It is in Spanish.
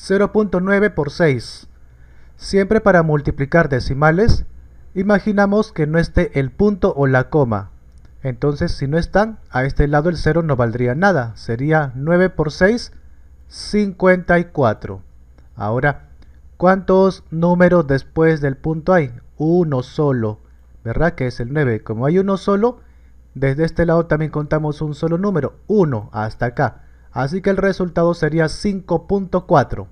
0.9 por 6. Siempre para multiplicar decimales, imaginamos que no esté el punto o la coma. Entonces, si no están, a este lado el 0 no valdría nada. Sería 9 por 6, 54. Ahora, ¿cuántos números después del punto hay? Uno solo, ¿verdad? Que es el 9. Como hay uno solo, desde este lado también contamos un solo número, 1 hasta acá. Así que el resultado sería 5.4.